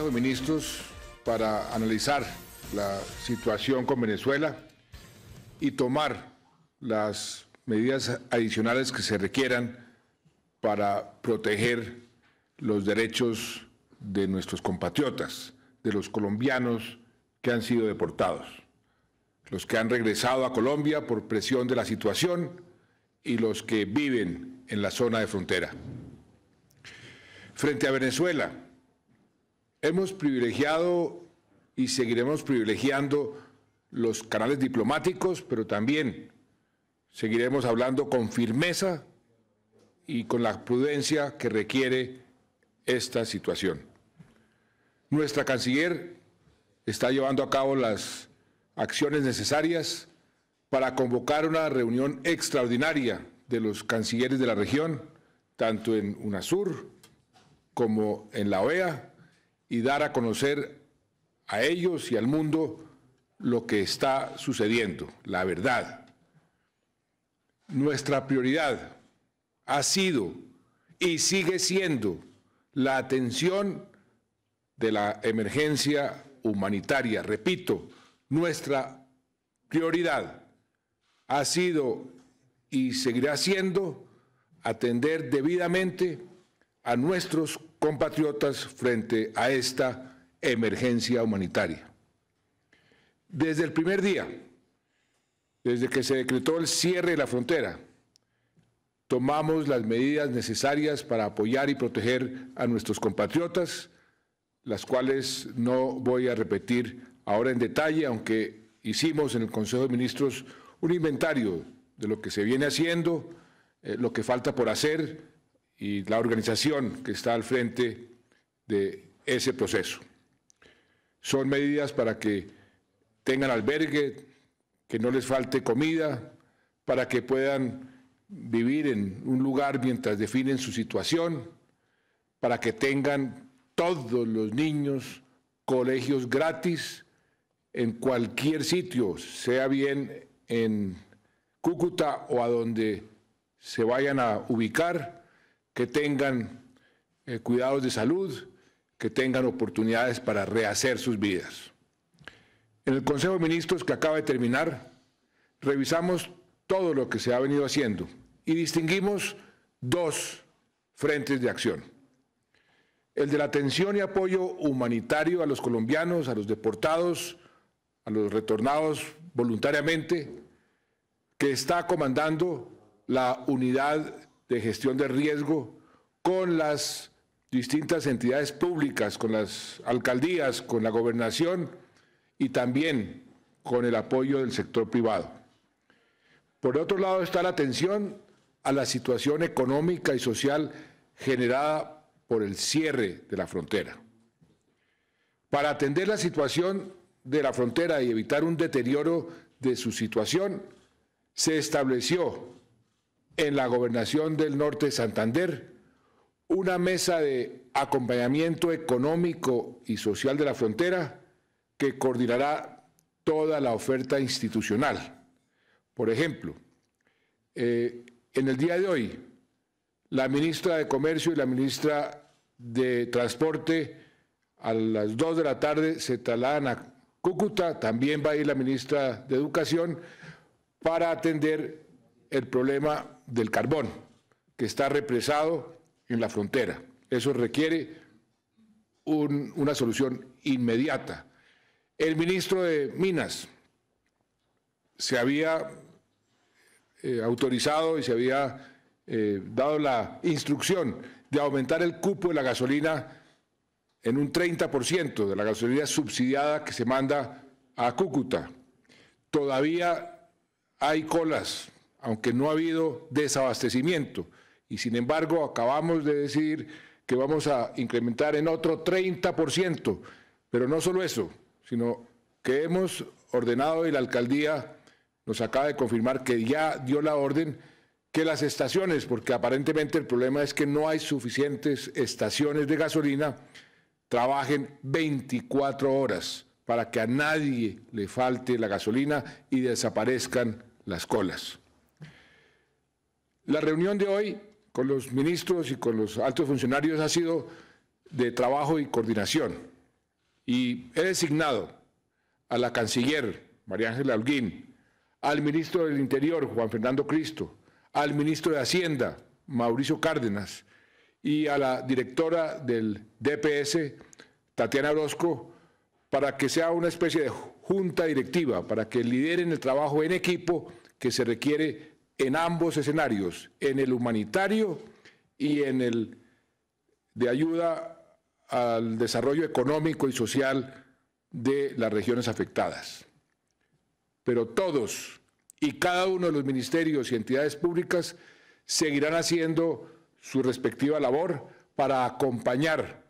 de Ministros para analizar la situación con Venezuela y tomar las medidas adicionales que se requieran para proteger los derechos de nuestros compatriotas, de los colombianos que han sido deportados, los que han regresado a Colombia por presión de la situación y los que viven en la zona de frontera. Frente a Venezuela, Hemos privilegiado y seguiremos privilegiando los canales diplomáticos, pero también seguiremos hablando con firmeza y con la prudencia que requiere esta situación. Nuestra canciller está llevando a cabo las acciones necesarias para convocar una reunión extraordinaria de los cancilleres de la región, tanto en UNASUR como en la OEA, y dar a conocer a ellos y al mundo lo que está sucediendo, la verdad. Nuestra prioridad ha sido y sigue siendo la atención de la emergencia humanitaria. Repito, nuestra prioridad ha sido y seguirá siendo atender debidamente a nuestros compatriotas frente a esta emergencia humanitaria. Desde el primer día, desde que se decretó el cierre de la frontera, tomamos las medidas necesarias para apoyar y proteger a nuestros compatriotas, las cuales no voy a repetir ahora en detalle, aunque hicimos en el Consejo de Ministros un inventario de lo que se viene haciendo, eh, lo que falta por hacer y la organización que está al frente de ese proceso. Son medidas para que tengan albergue, que no les falte comida, para que puedan vivir en un lugar mientras definen su situación, para que tengan todos los niños colegios gratis en cualquier sitio, sea bien en Cúcuta o a donde se vayan a ubicar que tengan eh, cuidados de salud, que tengan oportunidades para rehacer sus vidas. En el Consejo de Ministros que acaba de terminar, revisamos todo lo que se ha venido haciendo y distinguimos dos frentes de acción. El de la atención y apoyo humanitario a los colombianos, a los deportados, a los retornados voluntariamente, que está comandando la unidad de gestión de riesgo con las distintas entidades públicas, con las alcaldías, con la gobernación y también con el apoyo del sector privado. Por otro lado está la atención a la situación económica y social generada por el cierre de la frontera. Para atender la situación de la frontera y evitar un deterioro de su situación, se estableció en la gobernación del norte de Santander una mesa de acompañamiento económico y social de la frontera que coordinará toda la oferta institucional. Por ejemplo, eh, en el día de hoy, la ministra de Comercio y la ministra de Transporte a las 2 de la tarde se trasladan a Cúcuta, también va a ir la ministra de Educación para atender el problema del carbón, que está represado en la frontera. Eso requiere una solución inmediata. El ministro de Minas se había eh, autorizado y se había eh, dado la instrucción de aumentar el cupo de la gasolina en un 30% de la gasolina subsidiada que se manda a Cúcuta. Todavía hay colas aunque no ha habido desabastecimiento. Y sin embargo, acabamos de decir que vamos a incrementar en otro 30%. Pero no solo eso, sino que hemos ordenado y la alcaldía nos acaba de confirmar que ya dio la orden que las estaciones, porque aparentemente el problema es que no hay suficientes estaciones de gasolina, trabajen 24 horas para que a nadie le falte la gasolina y desaparezcan las colas. La reunión de hoy con los ministros y con los altos funcionarios ha sido de trabajo y coordinación. Y he designado a la canciller María Ángela Holguín, al ministro del Interior Juan Fernando Cristo, al ministro de Hacienda Mauricio Cárdenas y a la directora del DPS Tatiana Orozco para que sea una especie de junta directiva, para que lideren el trabajo en equipo que se requiere en ambos escenarios, en el humanitario y en el de ayuda al desarrollo económico y social de las regiones afectadas. Pero todos y cada uno de los ministerios y entidades públicas seguirán haciendo su respectiva labor para acompañar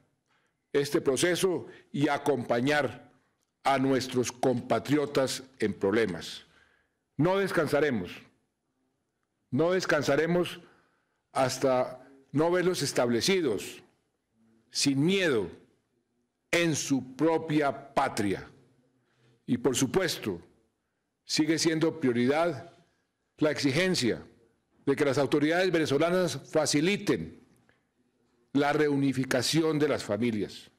este proceso y acompañar a nuestros compatriotas en problemas. No descansaremos no descansaremos hasta no verlos establecidos, sin miedo, en su propia patria. Y por supuesto, sigue siendo prioridad la exigencia de que las autoridades venezolanas faciliten la reunificación de las familias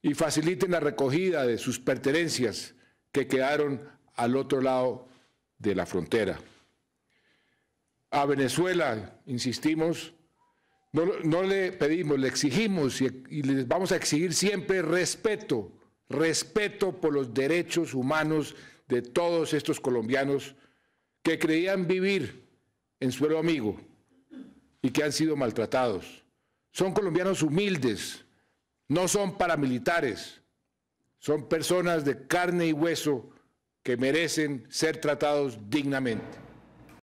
y faciliten la recogida de sus pertenencias que quedaron al otro lado de la frontera a Venezuela, insistimos, no, le pedimos, le exigimos y, y les vamos a exigir siempre respeto, respeto por los derechos humanos de todos estos colombianos que creían vivir en suelo amigo y que han sido maltratados. Son colombianos humildes, no son paramilitares, son personas de carne y hueso que merecen ser tratados dignamente.